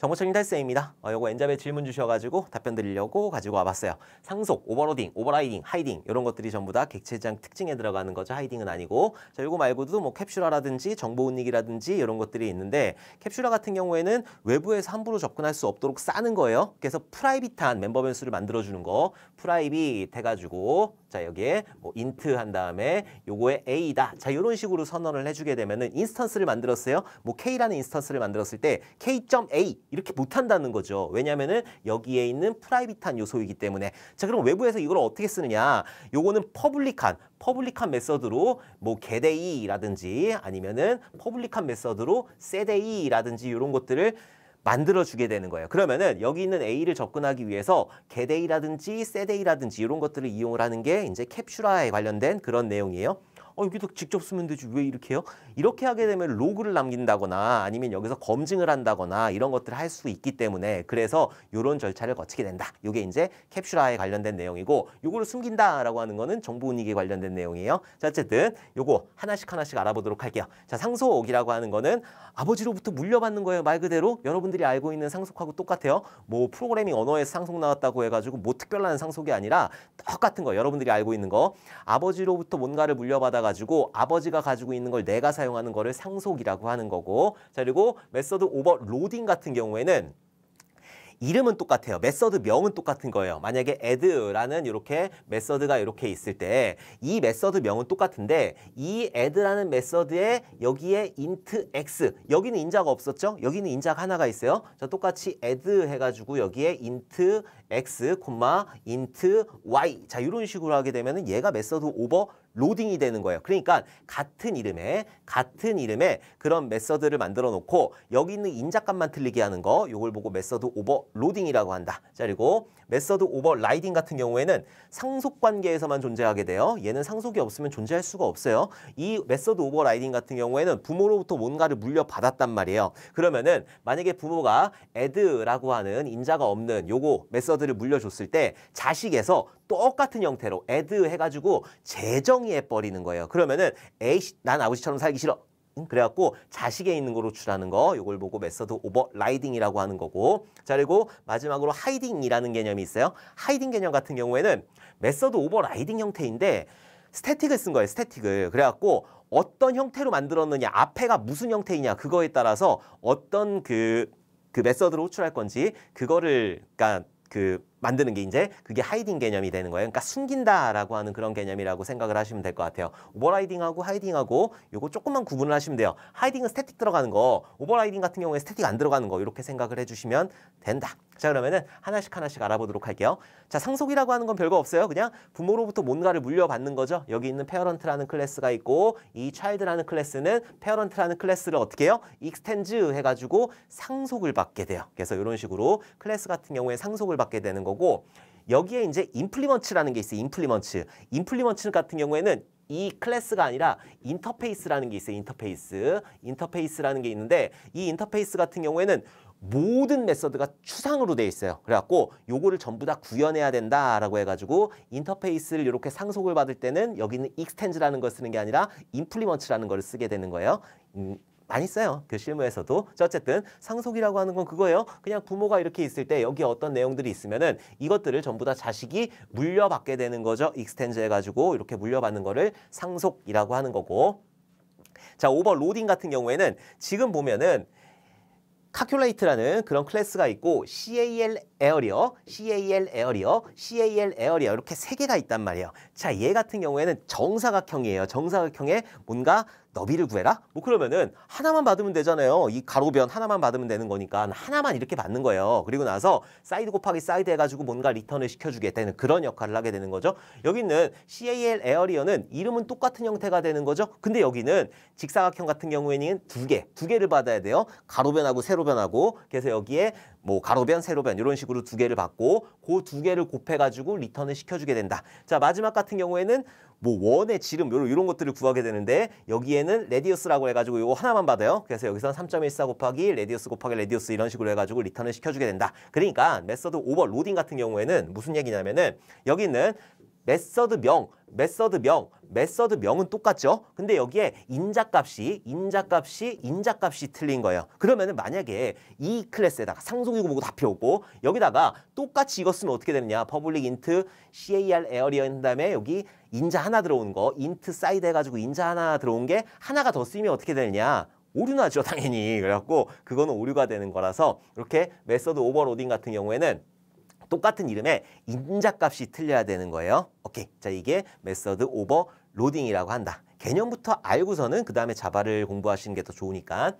정보처리 탈세입니다. 어, 요거 엔잡에 질문 주셔가지고 답변 드리려고 가지고 와봤어요. 상속, 오버로딩, 오버라이딩, 하이딩 이런 것들이 전부 다 객체장 특징에 들어가는 거죠. 하이딩은 아니고 자 요거 말고도 뭐 캡슐화라든지 정보 운닉이라든지 이런 것들이 있는데 캡슐화 같은 경우에는 외부에서 함부로 접근할 수 없도록 싸는 거예요. 그래서 프라이빗한 멤버 변수를 만들어주는 거 프라이빗 해가지고 자 여기에 뭐 인트 한 다음에 요거에 a다. 자요런 식으로 선언을 해주게 되면은 인스턴스를 만들었어요. 뭐 k라는 인스턴스를 만들었을 때 k.a 이렇게 못한다는 거죠. 왜냐면은 여기에 있는 프라이빗한 요소이기 때문에 자 그럼 외부에서 이걸 어떻게 쓰느냐? 요거는 퍼블릭한 퍼블릭한 메서드로 뭐 게데이라든지 아니면은 퍼블릭한 메서드로 세데이라든지 요런 것들을 만들어주게 되는 거예요. 그러면은 여기 있는 A를 접근하기 위해서 개데이라든지 세데이라든지 이런 것들을 이용을 하는 게 이제 캡슐화에 관련된 그런 내용이에요. 어, 여기도 직접 쓰면 되지 왜 이렇게 해요? 이렇게 하게 되면 로그를 남긴다거나 아니면 여기서 검증을 한다거나 이런 것들을 할 수 있기 때문에 그래서 이런 절차를 거치게 된다. 이게 이제 캡슐화에 관련된 내용이고 이거를 숨긴다라고 하는 거는 정보운익에 관련된 내용이에요. 자, 어쨌든 요거 하나씩 하나씩 알아보도록 할게요. 자, 상속이라고 하는 거는 아버지로부터 물려받는 거예요. 말 그대로 여러분들이 알고 있는 상속하고 똑같아요. 뭐 프로그래밍 언어에서 상속 나왔다고 해가지고 뭐 특별한 상속이 아니라 똑같은 거 여러분들이 알고 있는 거 아버지로부터 뭔가를 물려받아가 가지고 아버지가 가지고 있는 걸 내가 사용하는 거를 상속이라고 하는 거고 자 그리고 메서드 오버로딩 같은 경우에는 이름은 똑같아요. 메서드 명은 똑같은 거예요. 만약에 add라는 이렇게 메서드가 이렇게 있을 때 이 메서드 명은 똑같은데 이 add라는 메서드에 여기에 int x 여기는 인자가 없었죠? 여기는 인자가 하나가 있어요. 자, 똑같이 add 해가지고 여기에 int x, 콤마 int y 자 이런 식으로 하게 되면 은 얘가 메서드 오버 로딩이 되는 거예요. 그러니까 같은 이름에 같은 이름에 그런 메서드를 만들어 놓고 여기 있는 인자값만 틀리게 하는 거 요걸 보고 메서드 오버 로딩이라고 한다. 자 그리고 메서드 오버 라이딩 같은 경우에는 상속 관계에서만 존재하게 돼요. 얘는 상속이 없으면 존재할 수가 없어요. 이 메서드 오버 라이딩 같은 경우에는 부모로부터 뭔가를 물려받았단 말이에요. 그러면은 만약에 부모가 에드라고 하는 인자가 없는 요거 메서드를 물려줬을 때 자식에서 똑같은 형태로 add 해가지고 재정의해 버리는 거예요. 그러면은 에이씨 난 아버지처럼 살기 싫어. 그래갖고 자식에 있는 거로 주라는 거 요걸 보고 메서드 오버라이딩이라고 하는 거고 자 그리고 마지막으로 하이딩이라는 개념이 있어요 하이딩 개념 같은 경우에는 메서드 오버라이딩 형태인데 스태틱을 쓴 거예요 스태틱을 그래갖고 어떤 형태로 만들었느냐 앞에가 무슨 형태이냐 그거에 따라서 어떤 그 그 메서드로 호출할 건지 그거를 그러니까 그 만드는 게 이제 그게 하이딩 개념이 되는 거예요. 그러니까 숨긴다라고 하는 그런 개념이라고 생각을 하시면 될 것 같아요. 오버라이딩하고 하이딩하고 요거 조금만 구분을 하시면 돼요. 하이딩은 스태틱 들어가는 거, 오버라이딩 같은 경우에 스태틱 안 들어가는 거 이렇게 생각을 해주시면 된다. 자 그러면은 하나씩 하나씩 알아보도록 할게요. 자 상속이라고 하는 건 별거 없어요. 그냥 부모로부터 뭔가를 물려받는 거죠. 여기 있는 페어런트라는 클래스가 있고 이 차일드라는 클래스는 페어런트라는 클래스를 어떻게 해요? 익스텐즈 해가지고 상속을 받게 돼요. 그래서 이런 식으로 클래스 같은 경우에 상속을 받게 되는 거 거고 여기에 이제 인플리먼츠라는 게 있어요. 인플리먼츠. 인플리먼츠 같은 경우에는 이 클래스가 아니라 인터페이스라는 게 있어요. 인터페이스. 인터페이스라는 게 있는데 이 인터페이스 같은 경우에는 모든 메서드가 추상으로 돼 있어요. 그래갖고 요거를 전부 다 구현해야 된다라고 해가지고 인터페이스를 이렇게 상속을 받을 때는 여기는 익스텐즈라는 걸 쓰는 게 아니라 인플리먼츠라는 걸 쓰게 되는 거예요. 많이 써요. 그 실무에서도. 어쨌든 상속이라고 하는 건 그거예요. 그냥 부모가 이렇게 있을 때 여기 어떤 내용들이 있으면은 이것들을 전부 다 자식이 물려받게 되는 거죠. 익스텐즈 해가지고 이렇게 물려받는 거를 상속이라고 하는 거고. 자, 오버 로딩 같은 경우에는 지금 보면은 카큘레이트라는 그런 클래스가 있고 CAL 에어리어, CAL 에어리어, CAL 에어리어 이렇게 세 개가 있단 말이에요. 자, 얘 같은 경우에는 정사각형이에요. 정사각형에 뭔가 너비를 구해라? 뭐 그러면은 하나만 받으면 되잖아요. 이 가로변 하나만 받으면 되는 거니까 하나만 이렇게 받는 거예요. 그리고 나서 사이드 곱하기 사이드 해가지고 뭔가 리턴을 시켜주게 되는 그런 역할을 하게 되는 거죠. 여기 있는 CAL 에어리어는 이름은 똑같은 형태가 되는 거죠. 근데 여기는 직사각형 같은 경우에는 두 개, 두 개를 받아야 돼요. 가로변하고 세로변하고 그래서 여기에 뭐 가로변, 세로변 이런 식으로 두 개를 받고 그 두 개를 곱해가지고 리턴을 시켜주게 된다. 자 마지막 같은 경우에는 뭐 원의 지름 이런, 것들을 구하게 되는데 여기에는 레디우스라고 해가지고 이거 하나만 받아요. 그래서 여기서 는3.14 곱하기 레디우스 곱하기 레디우스 이런 식으로 해가지고 리턴을 시켜주게 된다. 그러니까 메서드 오버로딩 같은 경우에는 무슨 얘기냐면은 여기는 메서드명, 메서드명, 메서드명은 똑같죠. 근데 여기에 인자값이, 인자값이, 인자값이 틀린 거예요. 그러면 은 만약에 이 클래스에다가 상속이고 뭐고 다 피우고 여기다가 똑같이 이거 쓰면 어떻게 되느냐. 퍼블릭 인트 car 에어리어 한 다음에 여기 인자 하나 들어온 거 인트 사이드 해가지고 인자 하나 들어온 게 하나가 더 쓰이면 어떻게 되느냐. 오류 나죠 당연히 그래갖고 그거는 오류가 되는 거라서 이렇게 메서드 오버로딩 같은 경우에는 똑같은 이름의 인자값이 틀려야 되는 거예요. 오케이. 자, 이게 메서드 오버 로딩이라고 한다. 개념부터 알고서는 그 다음에 자바를 공부하시는 게 더 좋으니까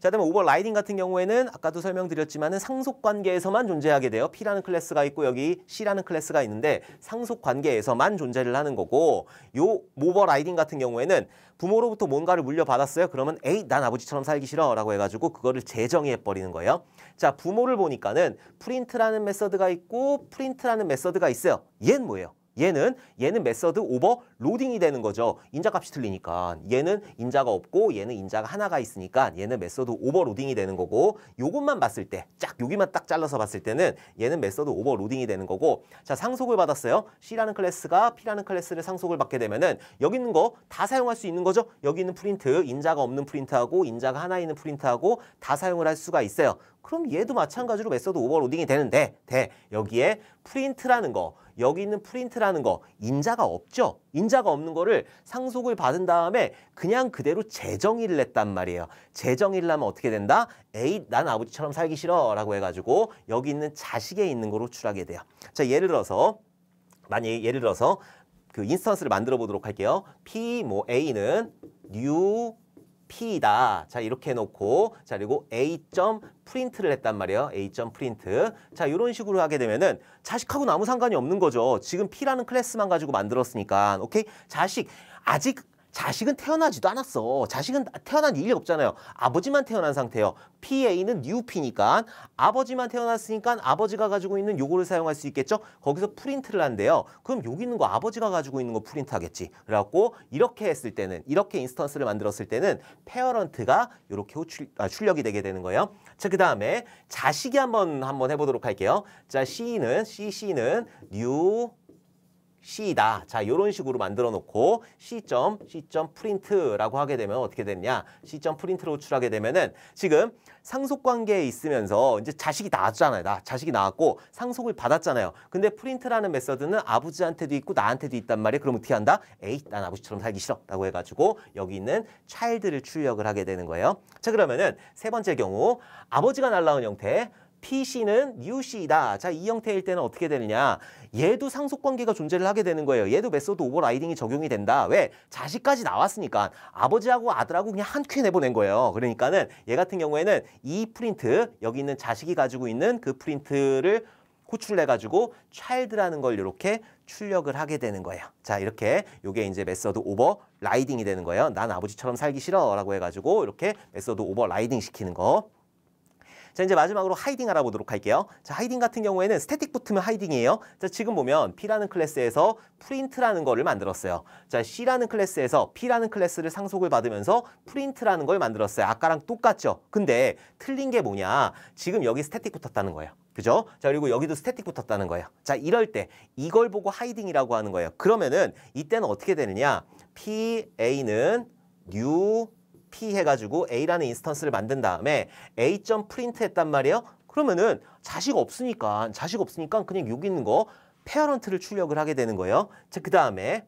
자, 그다음에 오버라이딩 같은 경우에는 아까도 설명드렸지만은 상속 관계에서만 존재하게 돼요. P라는 클래스가 있고 여기 C라는 클래스가 있는데 상속 관계에서만 존재를 하는 거고 요 오버라이딩 같은 경우에는 부모로부터 뭔가를 물려받았어요. 그러면 에이 난 아버지처럼 살기 싫어라고 해가지고 그거를 재정의해 버리는 거예요. 자 부모를 보니까는 프린트라는 메서드가 있고 프린트라는 메서드가 있어요. 얘는 뭐예요? 얘는 얘는 메서드 오버 로딩이 되는 거죠. 인자값이 틀리니까 얘는 인자가 없고 얘는 인자가 하나가 있으니까 얘는 메서드 오버 로딩이 되는 거고 요것만 봤을 때 쫙 여기만 딱 잘라서 봤을 때는 얘는 메서드 오버 로딩이 되는 거고 자 상속을 받았어요. C라는 클래스가 P라는 클래스를 상속을 받게 되면은 여기 있는 거 다 사용할 수 있는 거죠. 여기 있는 프린트 인자가 없는 프린트하고 인자가 하나 있는 프린트하고 다 사용을 할 수가 있어요. 그럼 얘도 마찬가지로 메서드 오버로딩이 되는데 대 여기에 프린트라는 거 여기 있는 프린트라는 거 인자가 없죠. 인자가 없는 거를 상속을 받은 다음에 그냥 그대로 재정의를 했단 말이에요. 재정의를 하면 어떻게 된다? 에이 난 아버지처럼 살기 싫어 라고 해가지고 여기 있는 자식에 있는 거로 추락이 돼요. 자 예를 들어서 만약 예를 들어서 그 인스턴스를 만들어 보도록 할게요. P 뭐 A는 new P이다. 자 이렇게 해놓고 자 그리고 A. 프린트를 했단 말이에요. A. 프린트. 자 이런 식으로 하게 되면은 자식하고는 아무 상관이 없는 거죠. 지금 P라는 클래스만 가지고 만들었으니까 오케이 자식 아직 자식은 태어나지도 않았어. 자식은 태어난 일이 없잖아요. 아버지만 태어난 상태예요. PA는 new P니까 아버지만 태어났으니까 아버지가 가지고 있는 요거를 사용할 수 있겠죠? 거기서 프린트를 한대요. 그럼 여기 있는 거 아버지가 가지고 있는 거 프린트 하겠지. 그래갖고 이렇게 했을 때는 이렇게 인스턴스를 만들었을 때는 페어런트가 이렇게 호출, 아, 출력이 되게 되는 거예요. 자, 그 다음에 자식이 한번 한번 해보도록 할게요. 자, C는, CC는 new C이다. 자, 이런 식으로 만들어 놓고 C., C.print라고 하게 되면 어떻게 되냐. c 점프린트로 호출하게 되면은 지금 상속관계에 있으면서 이제 자식이 나왔잖아요. 나 자식이 나왔고 상속을 받았잖아요. 근데 프린트라는 메서드는 아버지한테도 있고 나한테도 있단 말이에요. 그럼 어떻게 한다? 에이, 난 아버지처럼 살기 싫어. 라고 해가지고 여기 있는 c h i 를 출력을 하게 되는 거예요. 자, 그러면은 세 번째 경우 아버지가 날라온 형태 PC는 UC이다. 자, 이 형태일 때는 어떻게 되느냐. 얘도 상속관계가 존재를 하게 되는 거예요. 얘도 메소드 오버라이딩이 적용이 된다. 왜? 자식까지 나왔으니까 아버지하고 아들하고 그냥 한 큐에 내보낸 거예요. 그러니까는 얘 같은 경우에는 이 프린트, 여기 있는 자식이 가지고 있는 그 프린트를 호출해가지고 child라는 걸 이렇게 출력을 하게 되는 거예요. 자 이렇게 요게 이제 메서드 오버 라이딩이 되는 거예요. 난 아버지처럼 살기 싫어라고 해가지고 이렇게 메서드 오버 라이딩 시키는 거. 자, 이제 마지막으로 하이딩 알아보도록 할게요. 자, 하이딩 같은 경우에는 스태틱 붙으면 하이딩이에요. 자, 지금 보면 P라는 클래스에서 프린트라는 거를 만들었어요. 자, C라는 클래스에서 P라는 클래스를 상속을 받으면서 프린트라는 걸 만들었어요. 아까랑 똑같죠? 근데 틀린 게 뭐냐? 지금 여기 스태틱 붙었다는 거예요. 그죠? 자 그리고 여기도 스태틱 붙었다는 거예요. 자 이럴 때 이걸 보고 하이딩이라고 하는 거예요. 그러면은 이때는 어떻게 되느냐? PA는 new p 해가지고 a라는 인스턴스를 만든 다음에 a 점 프린트 했단 말이에요. 그러면은 자식 없으니까 자식 없으니까 그냥 여기 있는 거 페어런트를 출력을 하게 되는 거예요. 자, 그 다음에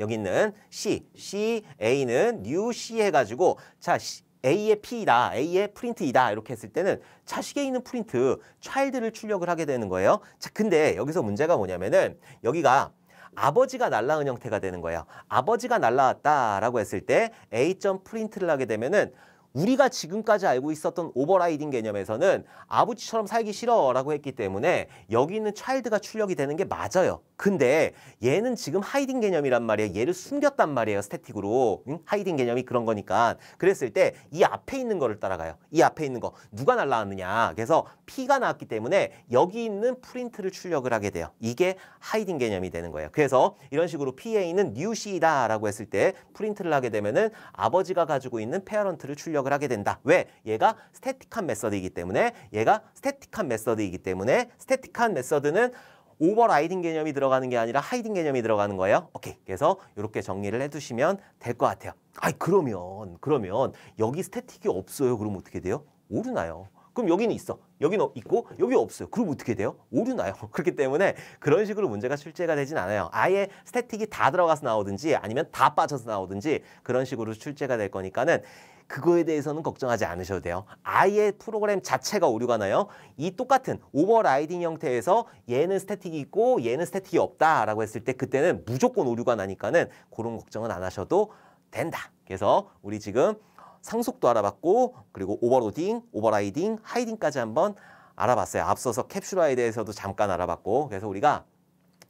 여기 있는 C, C, A는 new C 해가지고 자 A의 P이다, A의 프린트이다 이렇게 했을 때는 자식에 있는 프린트, child를 출력을 하게 되는 거예요. 자, 근데 여기서 문제가 뭐냐면은 여기가 아버지가 날라온 형태가 되는 거예요. 아버지가 날라왔다라고 했을 때 a.print를 하게 되면은 우리가 지금까지 알고 있었던 오버라이딩 개념에서는 아버지처럼 살기 싫어라고 했기 때문에 여기 있는 차일드가 출력이 되는 게 맞아요. 근데 얘는 지금 하이딩 개념이란 말이에요. 얘를 숨겼단 말이에요. 스태틱으로. 응? 하이딩 개념이 그런 거니까. 그랬을 때 이 앞에 있는 거를 따라가요. 이 앞에 있는 거. 누가 날라왔느냐. 그래서 P가 나왔기 때문에 여기 있는 프린트를 출력을 하게 돼요. 이게 하이딩 개념이 되는 거예요. 그래서 이런 식으로 p 있는 new c 다 라고 했을 때 프린트를 하게 되면은 아버지가 가지고 있는 페어런트를 출력 해석을 하게 된다. 왜? 얘가 스태틱한 메서드이기 때문에 얘가 스태틱한 메서드이기 때문에 스태틱한 메서드는 오버라이딩 개념이 들어가는 게 아니라 하이딩 개념이 들어가는 거예요. 오케이. 그래서 이렇게 정리를 해두시면 될 것 같아요. 아이 그러면 그러면 여기 스태틱이 없어요. 그럼 어떻게 돼요? 오르나요? 그럼 여기는 있어. 여기는 어, 있고 여기 없어요. 그럼 어떻게 돼요? 오르나요 그렇기 때문에 그런 식으로 문제가 출제가 되진 않아요. 아예 스태틱이 다 들어가서 나오든지 아니면 다 빠져서 나오든지 그런 식으로 출제가 될 거니까는 그거에 대해서는 걱정하지 않으셔도 돼요. 아예 프로그램 자체가 오류가 나요. 이 똑같은 오버라이딩 형태에서 얘는 스태틱이 있고 얘는 스태틱이 없다라고 했을 때 그때는 무조건 오류가 나니까는 그런 걱정은 안 하셔도 된다. 그래서 우리 지금 상속도 알아봤고 그리고 오버로딩, 오버라이딩, 하이딩까지 한번 알아봤어요. 앞서서 캡슐화에 대해서도 잠깐 알아봤고 그래서 우리가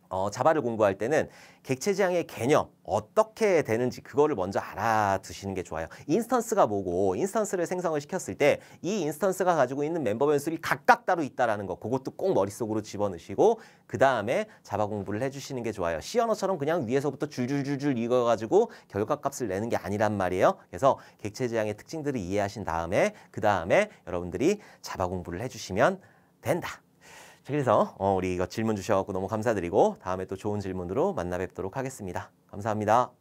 어, 자바를 공부할 때는 객체지향의 개념 어떻게 되는지 그거를 먼저 알아두시는 게 좋아요. 인스턴스가 뭐고 인스턴스를 생성을 시켰을 때 이 인스턴스가 가지고 있는 멤버 변수들이 각각 따로 있다라는 거 그것도 꼭 머릿속으로 집어넣으시고 그 다음에 자바 공부를 해주시는 게 좋아요. 시어처럼 그냥 위에서부터 줄줄줄줄 읽어가지고 결과값을 내는 게 아니란 말이에요. 그래서 객체지향의 특징들을 이해하신 다음에 그 다음에 여러분들이 자바 공부를 해주시면 된다. 자, 그래서 어, 우리 이거 질문 주셔서 너무 감사드리고 다음에 또 좋은 질문으로 만나 뵙도록 하겠습니다. 감사합니다.